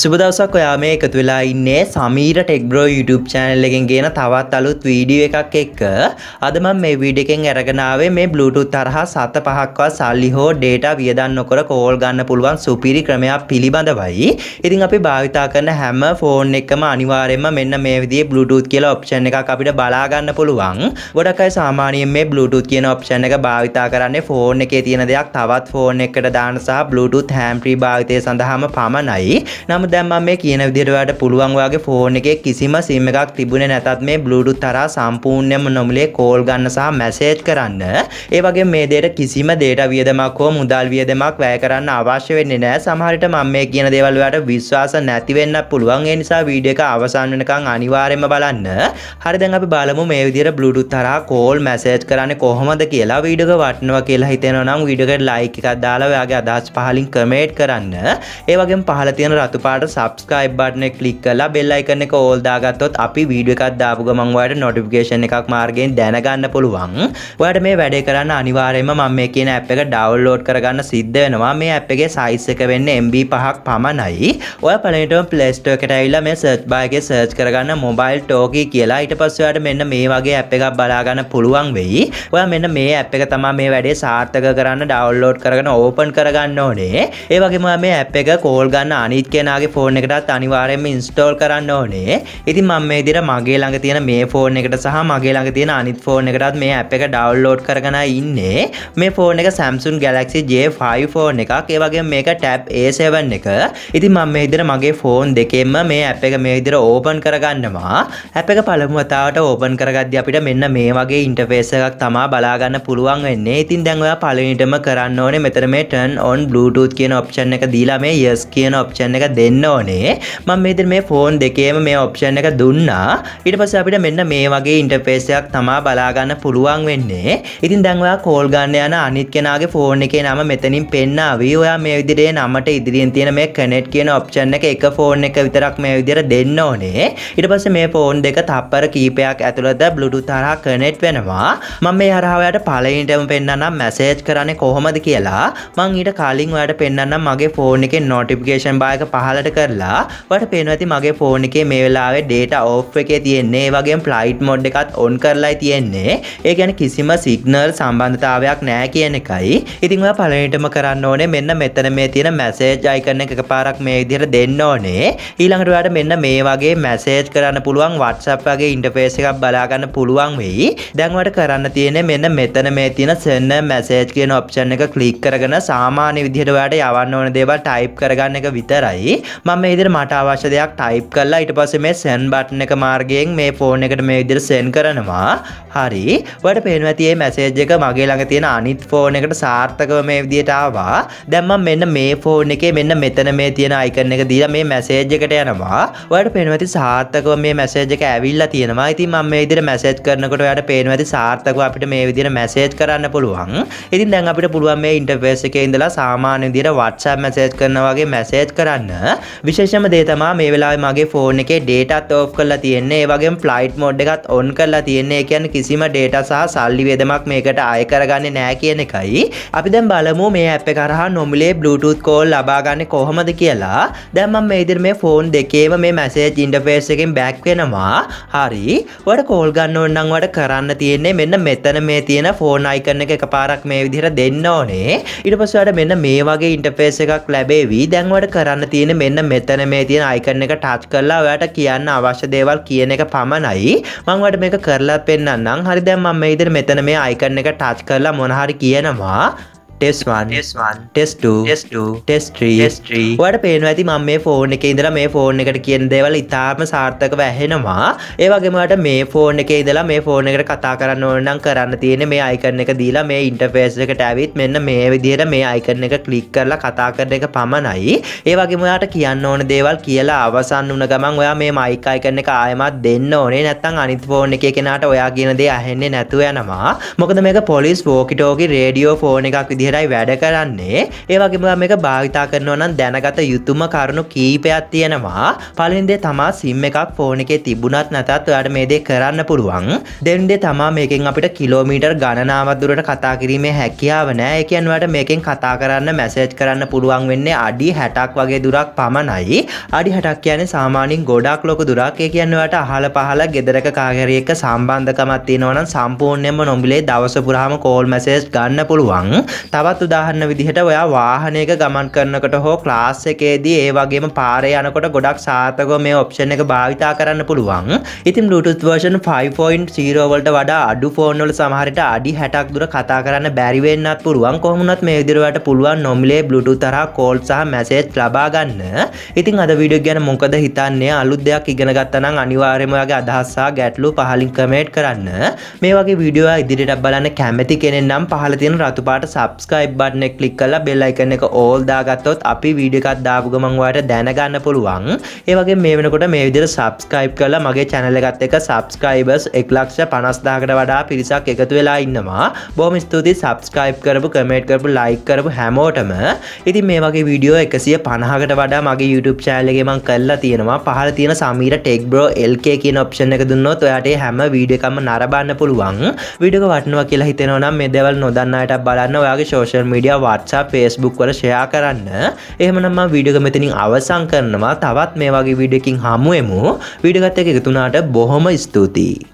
සුබදවසක් ඔයා මේ එකතු වෙලා ඉන්නේ සමීර ටෙක්බ්‍රෝ YouTube channel එකෙන් ගේන තවත් අලුත් වීඩියෝ එකක් එක්ක අද මම මේ වීඩියෝ එකෙන් අරගෙන ආවේ මේ Bluetooth තරහා 7 5ක්වත් සල්ලි හෝ data වියදම් නොකර කෝල් ගන්න පුළුවන් සුපිරි ක්‍රමයක් පිළිබඳවයි. ඉතින් අපි භාවිතා කරන හැම ෆෝන් එකම අනිවාර්යයෙන්ම මෙන්න මේ විදිහේ Bluetooth කියලා option එකක් අපිට බලා ගන්න පුළුවන්. ගොඩක් අය සාමාන්‍යයෙන් මේ Bluetooth කියන option එක භාවිතා කරන්නේ ෆෝන් එකේ තියෙන දෙයක් තවත් ෆෝන් එකකට දාන සහ Bluetooth hands free භාවිතය සඳහාම පමණයි. නම් නමු දැම්ම මේ කියන විදිරවට පුළුවන්වාගේ ෆෝන් එක කිසිම සිම එකක් තිබුණේ නැතත් මේ බ්ලුඩු තරා සම්පූර්ණයම නොමුලේ කෝල් ගන්න සහ මැසේජ් කරන්න ඒ වගේ මේ දේට කිසිම දේට වියදමක් හෝ මුදල් වියදමක් වැය කරන්න අවශ්‍ය වෙන්නේ නෑ සමහරට මම මේ කියන දේවල් වලට විශ්වාස නැති වෙන්න පුළුවන් ඒ නිසා වීඩියෝ එක අවසන් වෙනකන් අනිවාර්යයෙන්ම බලන්න හරි දැන් අපි බලමු මේ විදිහට බ්ලුඩු තරා කෝල් මැසේජ් කරන්නේ කොහොමද කියලා වීඩියෝ එක වටනවා කියලා හිතෙනවා නම් වීඩියෝ එකට ලයික් එකක් දාලා ඔයාගේ අදහස් පහලින් කමෙන්ට් කරන්න ඒ වගේම පහල තියෙන රතු පාට සබස්කයිබ් බටන කලික් කලා බෙල්ලයි කරන එක ඕල්දාගත්තොත් අපි වීඩිය එකක් දාපු ගමන්වට නොටිකේෂන එකක් මාර්ගෙන් දැනගන්න පුළුවන් ඔයට මේ වැඩේ කරන්න අනිවාරයම මම මේ කියන ඇ් එක ඩවල්ලෝඩ් කරගන්න සිද්ධ වෙනවා මේ ඇ් එකගේ සයිස් එක වෙන්න MB පහක් පමණයි ඔය පලටම පලස්ටෝ එකටයිල්ල මේ සර්ච් බායගේ සර්ච් කරගන්න මොබයිල් ටෝකී කියලා ඉට පස්සවට මෙන්න මේ වගේ ඇ් එකක් බලාගන්න පුළුවන් වෙයි ඔය මෙන්න මේ ඇ් එක තමා මේ වැඩේ සාර්ථක කරන්න ඩවල්ලෝඩ් කරගන්න ඕපන් කරගන්න ඕනේ ඒවගේම මේ ඇ් එක කෝල් ගන්න අනිත් කියෙන දෙනාගේ ෆෝන් එකටත් අනිවාරයෙන්ම ඉන්ස්ටෝල් කරන්න ඕනේ ඉතින් මම මේ දිර මගේ ළඟ තියෙන මේ ෆෝන් එකට සහ මගේ ළඟ තියෙන අනිත් ෆෝන් එකටත් මේ ඇප් එක ඩවන්ලෝඩ් කරගෙන ඉන්නේ මේ ෆෝන් එක Samsung Galaxy J5 ෆෝන් එකක් ඒ වගේ මේක Tab A7 එක ඉතින් මම මේ විදිහට මගේ ෆෝන් දෙකෙන්ම මේ ඇප් එක මේ විදිහට ඕපන් කරගන්නවා ඇප් එක පළමු වතාවට ඕපන් කරගද්දී අපිට මෙන්න මේ වගේ ඉන්ටර්ෆේස් එකක් තමා බලාගන්න පුළුවන් වෙන්නේ ඉතින් දැන් ඔයා පළවෙනිටම කරන්න ඕනේ මෙතන මේ turn on bluetooth කියන ඔප්ෂන් එක දීලා මේ yes කියන ඔප්ෂන් එක දෙන්න ඕනේ මම මෙතන මේ ෆෝන් දෙකේම මේ ඔප්ෂන් එක දුන්නා ඊට පස්සේ අපිට මෙන්න මේ වගේ ඉන්ටර්ෆේස් එකක් තමා බලා ගන්න පුළුවන් වෙන්නේ ඉතින් දැන් ඔයා කෝල් ගන්න යන අනිත් කෙනාගේ ෆෝන් එකේ නම මෙතනින් පෙන්නාවි ඔයා මේ විදිහේ නමට ඉදිරියෙන් තියෙන මේ කනෙක්ට් කියන ඔප්ෂන් එක එක ෆෝන් එක විතරක් මේ විදිහට දෙන්න ඕනේ ඊට පස්සේ මේ ෆෝන් දෙක තප්පර කීපයක් ඇතුළත බ්ලුටූත් හරහා කනෙක්ට් වෙනවා මම මේ හරහාවයට පළවෙනිටම පෙන්වන්නම් මැසේජ් කරන්නේ කොහොමද කියලා මං ඊට කලින් ඔයාලට පෙන්වන්නම් මගේ ෆෝන් එකේ නොටිෆිකේෂන් බායක පහල පහලට කරලා වට පෙනවති මගේ ෆෝන් එකේ මේ වෙලාවේ ඩේට ඕෆ් එකේ තියෙන්නේ වගේ ෆ්ලයිට් මොඩ් එකත් ඔන් කරලායි තියෙන්නේ ඒ ගැන කිසිම සිගනල් සම්බන්ධතාවයක් නෑ කියන එකයි ඉතිංව පලනිටම කරන්න ඕනේ මෙන්න මෙතන මේ තියෙන මැසේජ් අයිකරන එක පාරක් මේ දිර දෙන්න ඕනේ ඊළඟටවාට මෙන්න මේ වගේ මැසේජ් කරන්න පුළුවන් වටසප් වගේ ඉන්ටපේස එකක් බලාගන්න පුළුවන් වෙයි දැන්වට කරන්න තියෙන මෙන්න මෙතන මේ තියෙන සෙන්න මැසේජ් කියන ඔප්ෂන් එක කලික් කරගෙන සාමාන්‍ය විදිහට ඔයාට යවන්න ඕන දේවල් ටයිප් කරගන්න එක විතරයි මම ඉදිර මට අවශ්‍ය දෙයක් ටයිප් කරලා ඊට පස්සේ මේ සෙන් බටන් එක මාර්ගයෙන් මේ ෆෝන් එකට මේ විදිහට සෙන් කරනවා හරි ඔයාලට පේනවා ඇති මේ මැසේජ් එක මගේ ළඟ තියෙන අනිත් ෆෝන් එකට සාර්ථකව මේ විදිහට ආවා දැන් මම මෙන්න මේ ෆෝන් එකේ මෙන්න මෙතන මේ තියෙන අයිකන් එක දීලා මේ මැසේජ් එකට යනවා ඔයාලට පේනවා ඇති සාර්ථකව මේ මැසේජ් එක ඇවිල්ලා තියෙනවා ඉතින් මම මේ විදිහට මැසේජ් කරනකොට ඔයාලට පේනවා ඇති සාර්ථකව අපිට මේ විදිහට මැසේජ් කරන්න පුළුවන් ඉතින් දැන් අපිට පුළුවන් මේ ඉන්ටර්ෆේස් එකේ ඉඳලා සාමාන්‍ය විදිහට WhatsApp මැසේජ් කරනවා වගේ මැසේජ් කරන්න විශේෂම දේතමා මේ වෙලා මගේ ෆෝන් එකේ ඩේටත් ෝ් කරලා තියන්නේ වගේ ෆ්ලයිට් මොඩ් එකත් ඔන් කරලා තියන්නේ කියැන කිසිම ඩේට සහ සල්ලි වේදමක් මේකට අයකරගන්න නෑ කියන එකයි අපි දැම් බලමු මේ ඇප කරහා නොමිලේ බලුටත් කෝල් ලබාගන්න කොහොමද කියලා දැම්ම මේ ඉදිර මේ ෆෝන් දෙකේම මේ මැසේ ඉන්ඩෆේස් එකෙන් බැක්වෙනවා හරි වට කෝල් ගන්න ඔන්නම් වට කරන්න තියන්නේ මෙන්න මෙතන මේ තියෙන ෆෝන් අයිකන්න එක පාරක් මේ විදිහට දෙන්න ඕනේ ඉට පසට මෙන්න මේ වගේ ඉන්ටපේස එකක් ලැබේවී දැන්වට කරන්න තියෙන මෙන්න මෙතන මේ තියෙන අයිකන එක ටච් කරලා ඔයාට කියන්න අවශ්‍ය දේවල් කියන එක පමණයි මං වට මේක කරලා පෙන්න්නම් හරි දැන් මම ඉදිරියට මෙතන මේ අයිකන එක ටච් කරලා මොන හරි කියනවා ටෙස්වන් ටෙස් ටෙස් ට පේන ඇති මම මේ ෆෝන් එක ඉදලා මේ ෆෝන් එකට කියෙන් දෙවල ඉතාම සාර්ථක වැහෙනවා ඒවගේමට මේ ෆෝන් එක ඉදලා මේ ෆෝන එකට කතා කරන්න ඕනම් කරන්න තියෙන මේ අයිකරන එක දීලා මේ ඉන්ටර්ෆේස් එකට ඇවිත් මෙන්න මේ විදිහට මේ අයිකරන එක කලික් කරලා කතා කරන එක පමණයි ඒවගේ ඔයාට කියන්න ඕන දේවල් කියලා අවසන් වන ගමන් ඔයා මේ මයිකයිකරන එක ආයමත් දෙන්න ඕනේ නැත්තං අනිත් ෆෝන් එක කෙනට ඔයා කියනදේ ඇහෙන්නේ නැතුව යනවා මොකද මේක පොලිස් ෝකිටෝගේ රේඩියෝ ෆෝන එකක් විදිහ පෙරයි වැඩ කරන්නේ ඒවගේම මේක භාවිතා කරනවා නම් දැනගත යුතුම කරුණු කීපයක් තියෙනවා පලින්දේ තමා සිම් එකක් ෆෝන එකේ තිබුණත් නැතත් ඔයාට මේ දේ කරන්න පුළුවන් දෙන්ඩේ තමා මේකෙන් අපිට කිලෝමීටර් ගණනාවක් දුරට කතා කිරීමේ හැකියාව නෑ ඒ කියනවාට මේකෙන් කතා කරන්න මැසේජ් කරන්න පුළුවන් වෙන්නේ අඩි 60ක් වගේ දුරක් පමණයි අඩි 60ක් කියන්නේ සාමාන්‍යයෙන් ගොඩක් ලොකු දුරක් ඒ කියනවාට අහල පහල ගෙදරක කාගෙරි එක්ක සම්බන්ධකමක් තියෙනවා නම් සම්පූර්ණයෙන්ම නොමිලේ දවස පුරාම කෝල් මැසේජ් ගන්න පුළුවන් තව තවත් උදාහන්න විදිහට ඔයා වාහනයක ගමන් කරනකට හෝ ක්ලාස් එකේදී ඒ වගේම පාරය යනකොට ගොඩක් සාතකෝ මේ ඔප්ෂන් එක භාවිතා කරන්න පුළුවන් ඉතින් Bluetooth version 5.0 වලට වඩා අඩු ෆෝන් වල සමහරට අඩි 60ක් දුර කතා කරන්න බැරි වෙන්නත් පුළුවන් කොහොම වුණත් මේ විදිහට පුළුවන් නොමිලේ Bluetooth තරහා කෝල් සහ මැසේජ් ලබා ගන්න. ඉතින් අද වීඩියෝ ගැන මොකද හිතන්නේ අලුත් දෙයක් ඉගෙන ගත්තා නම් අනිවාර්යයෙන්ම ඔයාගේ අදහස් සහ ගැටලු පහලින් කමෙන්ට් කරන්න. මේ වගේ වීඩියෝ ඉදිරියට බලන්න කැමති කෙනෙක් නම් පහල තියෙන රතුපාට subscribe සබස්ක්‍රයිබ් බට්න කලික් කල බෙල්ලයිකන එක ඕල් දාගත්තොත් අපි වීඩිකත් දාපු ගමන්වාට දැනගන්න පුළුවන් ඒවගේ මේ වෙනකොට මේ විදිර සබස්ක්‍රයිබ් කල මගේ චැනලගත් එක සබස්ක්‍රයිබස් එක්ලක්ෂ පනස්දාකට වඩා පිරිසක් එකතු වෙලා ඉන්නවා බොම ස්තුති සබස්ක්‍රයිබ් කරපු කමෙන්ට් කරපු ලයි කරපු හැමෝටම ඉතින් මේ වගේ වීඩියෝ එකසිය පණහකට වඩා මගේ YouTube චෑල්ලගෙමං කල්ලා තියෙනවා පහල තියෙන සමීර ටෙක් බ්‍රෝ එල්කේ කියන ඔප්ෂන් එක දුන්නොත් ඔයාට හැම වීඩියකම නරබන්න පුළුවන් විඩක වටනවා කියලා හිතෙනවනම් මේ දෙවල් නොදන්නයට බලන්න ඔයාගේ ශෝෂල් මීඩිය වත්සා පේස්බුක් වල ෂයා කරන්න එහමනම විඩියක මෙතනින් අවසං කරනවා තවත් මේ වගේ විඩකින් හමුවමු විඩගත්ත එකතුනාට බොහොම ස්තුතියි